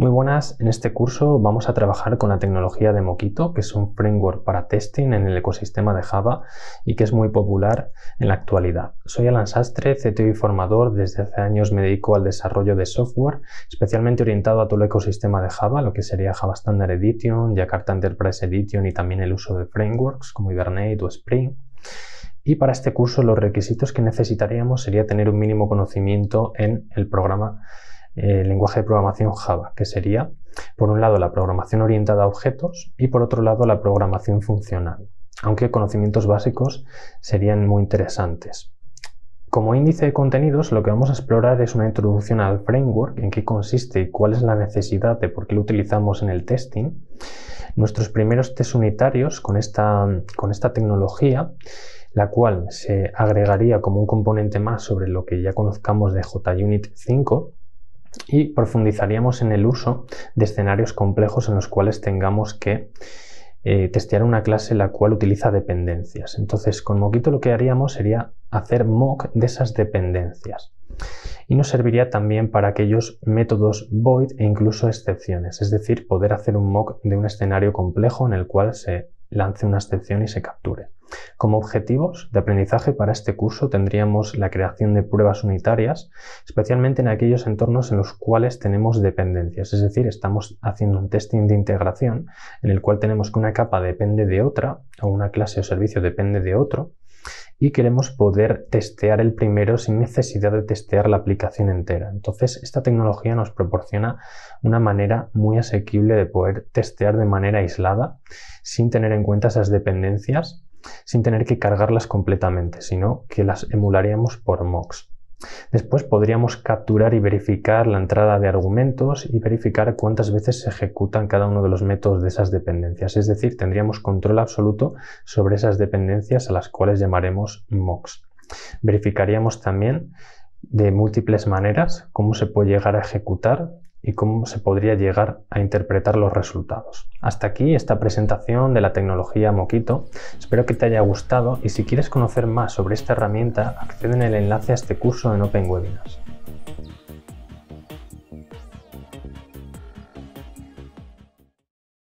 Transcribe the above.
Muy buenas, en este curso vamos a trabajar con la tecnología de Moquito, que es un framework para testing en el ecosistema de Java y que es muy popular en la actualidad. Soy Alan Sastre, CTO y formador, desde hace años me dedico al desarrollo de software, especialmente orientado a todo el ecosistema de Java, lo que sería Java Standard Edition, Jakarta Enterprise Edition y también el uso de frameworks como Hibernate o Spring. Y para este curso los requisitos que necesitaríamos sería tener un mínimo conocimiento en el programa el lenguaje de programación Java, que sería, por un lado, la programación orientada a objetos y, por otro lado, la programación funcional, aunque conocimientos básicos serían muy interesantes. Como índice de contenidos, lo que vamos a explorar es una introducción al framework, en qué consiste y cuál es la necesidad de por qué lo utilizamos en el testing, nuestros primeros test unitarios con esta, con esta tecnología, la cual se agregaría como un componente más sobre lo que ya conozcamos de JUnit 5, y profundizaríamos en el uso de escenarios complejos en los cuales tengamos que eh, testear una clase la cual utiliza dependencias. Entonces, con Moquito lo que haríamos sería hacer mock de esas dependencias. Y nos serviría también para aquellos métodos void e incluso excepciones, es decir, poder hacer un mock de un escenario complejo en el cual se lance una excepción y se capture. Como objetivos de aprendizaje para este curso tendríamos la creación de pruebas unitarias, especialmente en aquellos entornos en los cuales tenemos dependencias, es decir, estamos haciendo un testing de integración en el cual tenemos que una capa depende de otra o una clase o servicio depende de otro y queremos poder testear el primero sin necesidad de testear la aplicación entera. Entonces, esta tecnología nos proporciona una manera muy asequible de poder testear de manera aislada, sin tener en cuenta esas dependencias, sin tener que cargarlas completamente, sino que las emularíamos por mocks. Después podríamos capturar y verificar la entrada de argumentos y verificar cuántas veces se ejecutan cada uno de los métodos de esas dependencias. Es decir, tendríamos control absoluto sobre esas dependencias a las cuales llamaremos mocks. Verificaríamos también de múltiples maneras cómo se puede llegar a ejecutar y cómo se podría llegar a interpretar los resultados. Hasta aquí esta presentación de la tecnología Moquito. Espero que te haya gustado y si quieres conocer más sobre esta herramienta, accede en el enlace a este curso en Open Webinars.